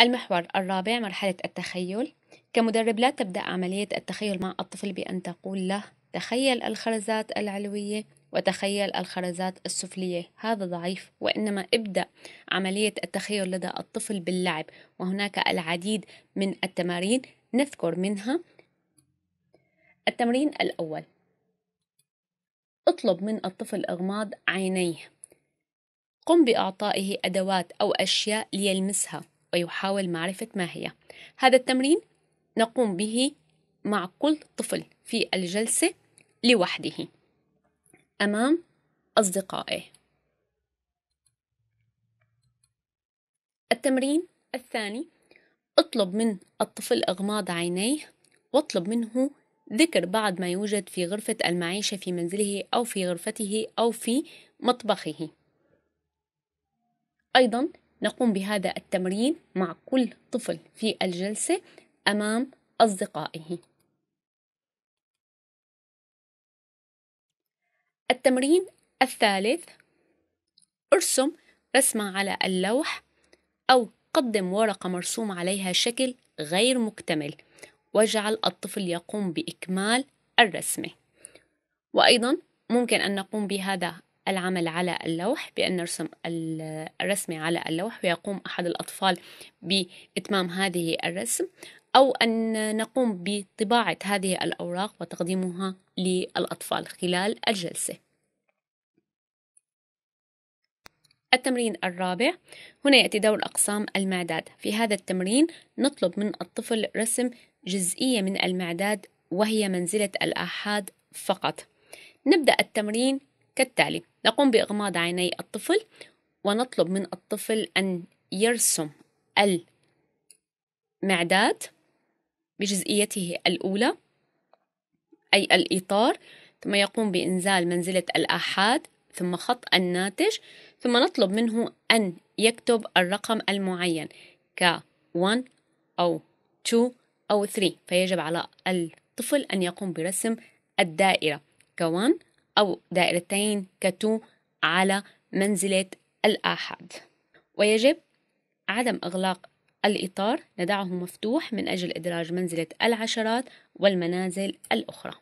المحور الرابع مرحلة التخيل كمدرب لا تبدأ عملية التخيل مع الطفل بأن تقول له تخيل الخرزات العلوية وتخيل الخرزات السفلية هذا ضعيف وإنما ابدأ عملية التخيل لدى الطفل باللعب وهناك العديد من التمارين نذكر منها التمرين الأول اطلب من الطفل إغماض عينيه قم بإعطائه أدوات أو أشياء ليلمسها ويحاول معرفة ما هي هذا التمرين نقوم به مع كل طفل في الجلسة لوحده أمام أصدقائه التمرين الثاني اطلب من الطفل إغماض عينيه واطلب منه ذكر بعض ما يوجد في غرفة المعيشة في منزله أو في غرفته أو في مطبخه أيضا نقوم بهذا التمرين مع كل طفل في الجلسة أمام أصدقائه التمرين الثالث ارسم رسمة على اللوح أو قدم ورقة مرسوم عليها شكل غير مكتمل واجعل الطفل يقوم بإكمال الرسمة وأيضا ممكن أن نقوم بهذا العمل على اللوح بأن نرسم الرسمة على اللوح ويقوم أحد الأطفال بإتمام هذه الرسم أو أن نقوم بطباعة هذه الأوراق وتقديمها للأطفال خلال الجلسة التمرين الرابع هنا يأتي دور أقسام المعداد في هذا التمرين نطلب من الطفل رسم جزئية من المعداد وهي منزلة الآحاد فقط نبدأ التمرين كالتالي نقوم باغماض عيني الطفل ونطلب من الطفل ان يرسم المعداد بجزئيته الاولى اي الاطار ثم يقوم بانزال منزله الاحاد ثم خط الناتج ثم نطلب منه ان يكتب الرقم المعين ك 1 او 2 أو 3 فيجب على الطفل أن يقوم برسم الدائرة ك1 أو دائرتين كتو على منزلة الآحاد ويجب عدم إغلاق الإطار ندعه مفتوح من أجل إدراج منزلة العشرات والمنازل الأخرى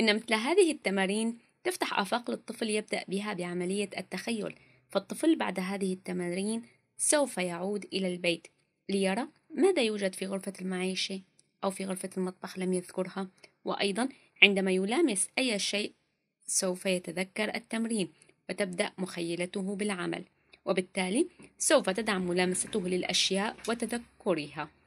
إن مثل هذه التمارين تفتح آفاق للطفل يبدأ بها بعملية التخيل فالطفل بعد هذه التمارين سوف يعود إلى البيت ليرى ماذا يوجد في غرفة المعيشة أو في غرفة المطبخ لم يذكرها وأيضا عندما يلامس أي شيء سوف يتذكر التمرين وتبدأ مخيلته بالعمل وبالتالي سوف تدعم ملامسته للأشياء وتذكرها